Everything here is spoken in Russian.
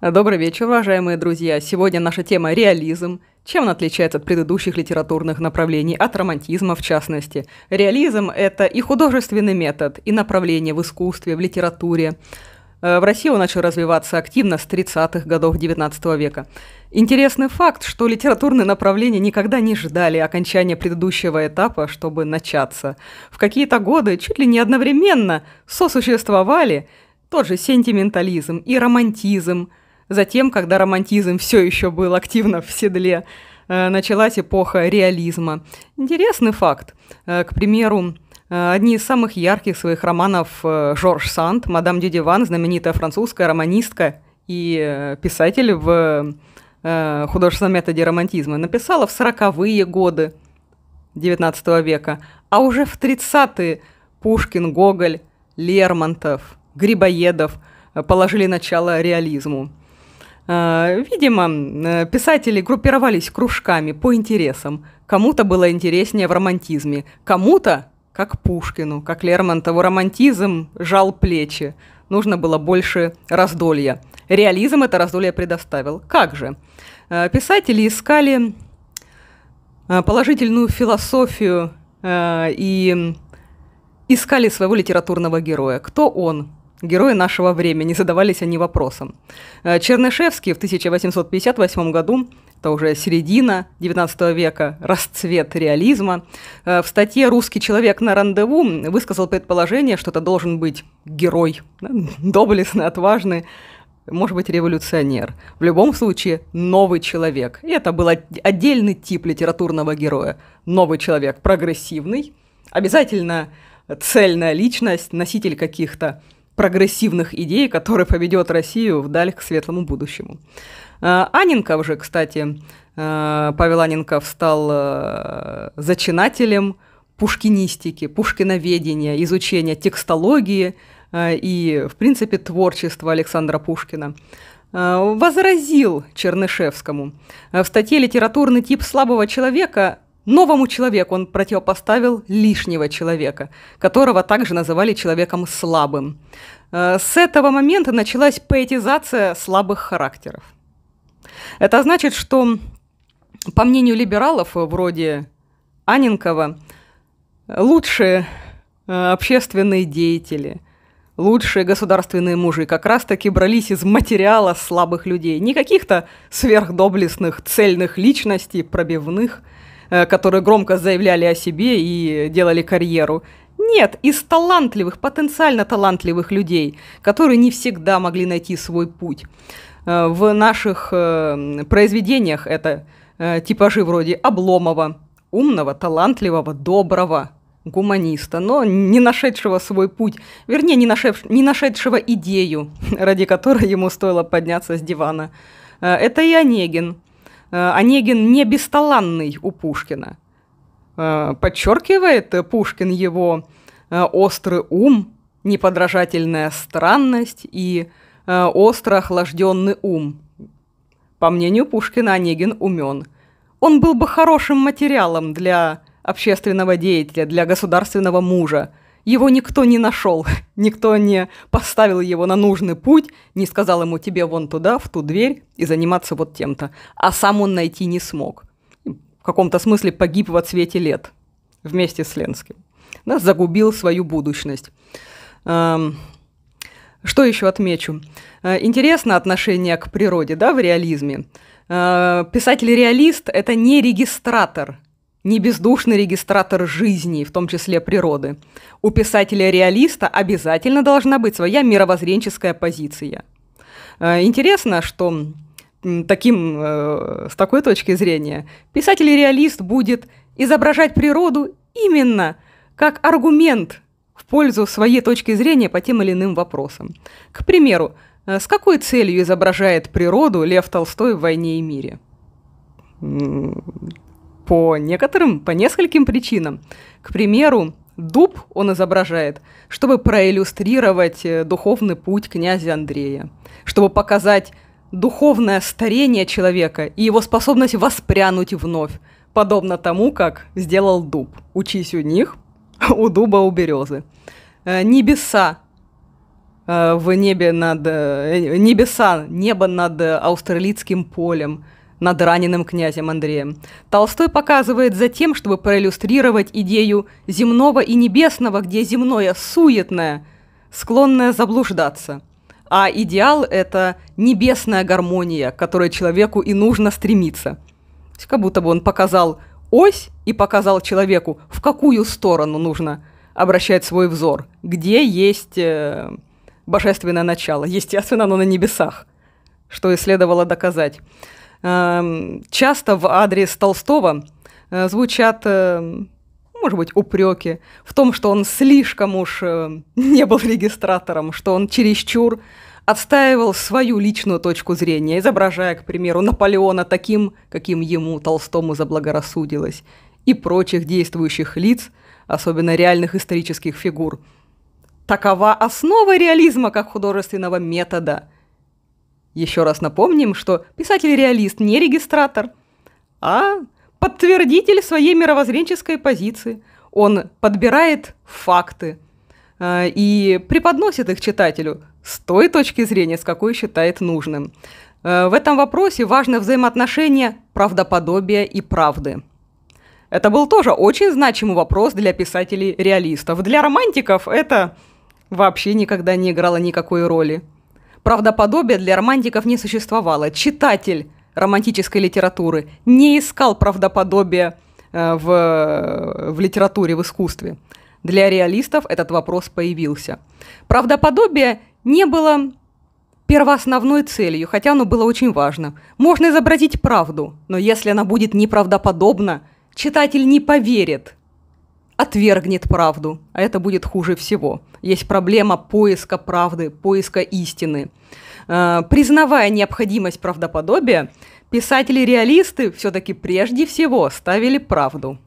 Добрый вечер, уважаемые друзья. Сегодня наша тема реализм. Чем он отличается от предыдущих литературных направлений, от романтизма в частности? Реализм – это и художественный метод, и направление в искусстве, в литературе. Э, в России он начал развиваться активно с 30-х годов XIX века. Интересный факт, что литературные направления никогда не ждали окончания предыдущего этапа, чтобы начаться. В какие-то годы чуть ли не одновременно сосуществовали тот же сентиментализм и романтизм – Затем, когда романтизм все еще был активно в седле, э, началась эпоха реализма. Интересный факт. Э, к примеру, э, Одни из самых ярких своих романов Жорж Санд, мадам Дюдиван, знаменитая французская романистка и писатель в художественном методе романтизма, написала в 40-е годы XIX века, а уже в 30-е Пушкин, Гоголь, Лермонтов, Грибоедов положили начало реализму. Э, видимо, э, писатели группировались кружками по интересам. Кому-то было интереснее в романтизме, кому-то, как Пушкину, как Лермонтову, романтизм жал плечи. Нужно было больше раздолья. Реализм это раздолье предоставил. Как же? Э, писатели искали положительную философию и искали своего литературного героя. Кто он? Герои нашего времени, задавались они вопросом. Э, Чернышевский в 1858 году, это уже середина XIX века, расцвет реализма, э, в статье «Русский человек на рандеву» высказал предположение, что это должен быть герой, доблестный, отважный, может быть, революционер. В любом случае, новый человек. И это был отдельный тип литературного героя. Новый человек, прогрессивный, обязательно цельная личность, носитель каких-то прогрессивных идей, которая поведет Россию вдаль к светлому будущему. А, Анинка уже, кстати, а, Павел Анинков стал а, зачинателем пушкинистики, пушкиноведения, изучения текстологии и, в принципе, творчества Александра Пушкина возразил Чернышевскому. В статье «Литературный тип слабого человека» Новому человеку он противопоставил лишнего человека, которого также называли человеком слабым. Э, с этого момента началась поэтизация слабых характеров. Это значит, что, по мнению либералов, вроде Аненкова, лучшие э, общественные деятели, лучшие государственные мужи как раз-таки брались из материала слабых людей, не каких-то сверхдоблестных, цельных личностей, пробивных – Э, которые громко заявляли о себе и делали карьеру. Нет, из талантливых, потенциально талантливых людей, которые не всегда могли найти свой путь. Э, в наших э, произведениях это типажи вроде Обломова, умного, талантливого, доброго, гуманиста, но не нашедшего свой путь, вернее, не, нашедш, не нашедшего идею, ради которой ему стоило подняться с дивана. Это и Онегин, Э, Онегин не бесталанный у Пушкина. Э, подчеркивает Пушкин его э, острый ум, неподражательная странность и остро охлажденный ум. По мнению Пушкина, Онегин умен. Он был бы хорошим материалом для общественного деятеля, для государственного мужа, его никто не нашел, никто не поставил его на нужный путь, не сказал ему тебе вон туда, в ту дверь и заниматься вот тем-то. А сам он найти не смог. В каком-то смысле погиб во цвете лет вместе с Ленским. Да, загубил свою будущность. Эм, что еще отмечу? Э, интересно отношение к природе да, в реализме. Э, писатель-реалист – это не регистратор – не бездушный регистратор жизни, в том числе природы. У писателя-реалиста обязательно должна быть своя мировоззренческая позиция. Э, интересно, что таким, э, с такой точки зрения писатель-реалист будет изображать природу именно как аргумент в пользу своей точки зрения по тем или иным вопросам. К примеру, э, с какой целью изображает природу Лев Толстой в «Войне и мире»? по некоторым, по нескольким причинам. К примеру, дуб он изображает, чтобы проиллюстрировать э, духовный путь князя Андрея, чтобы показать духовное старение человека и его способность воспрянуть вновь, подобно тому, как сделал дуб. Учись у них, у дуба, у березы. Э, небеса э, в небе над... Небеса, небо над австралийским полем – над раненым князем Андреем. Толстой показывает за тем, чтобы проиллюстрировать идею земного и небесного, где земное суетное, склонное заблуждаться. А идеал – это небесная гармония, к которой человеку и нужно стремиться. То есть как будто бы он показал ось и показал человеку, в какую сторону нужно обращать свой взор, где есть э, божественное начало. Естественно, оно на небесах, что и следовало доказать. Эм, часто в адрес Толстого э, звучат, э, может быть, упреки в том, что он слишком уж э, не был регистратором, что он чересчур отстаивал свою личную точку зрения, изображая, к примеру, Наполеона таким, каким ему Толстому заблагорассудилось, и прочих действующих лиц, особенно реальных исторических фигур. Такова основа реализма как художественного метода – еще раз напомним, что писатель-реалист не регистратор, а подтвердитель своей мировоззренческой позиции. Он подбирает факты э, и преподносит их читателю с той точки зрения, с какой считает нужным. Э, в этом вопросе важно взаимоотношение правдоподобия и правды. Это был тоже очень значимый вопрос для писателей-реалистов. Для романтиков это вообще никогда не играло никакой роли. Правдоподобия для романтиков не существовало. Читатель романтической литературы не искал правдоподобия э, в, в литературе, в искусстве. Для реалистов этот вопрос появился. Правдоподобие не было первоосновной целью, хотя оно было очень важно. Можно изобразить правду, но если она будет неправдоподобна, читатель не поверит – отвергнет правду, а это будет хуже всего. Есть проблема поиска правды, поиска истины. Э, признавая необходимость правдоподобия, писатели-реалисты все-таки прежде всего ставили правду.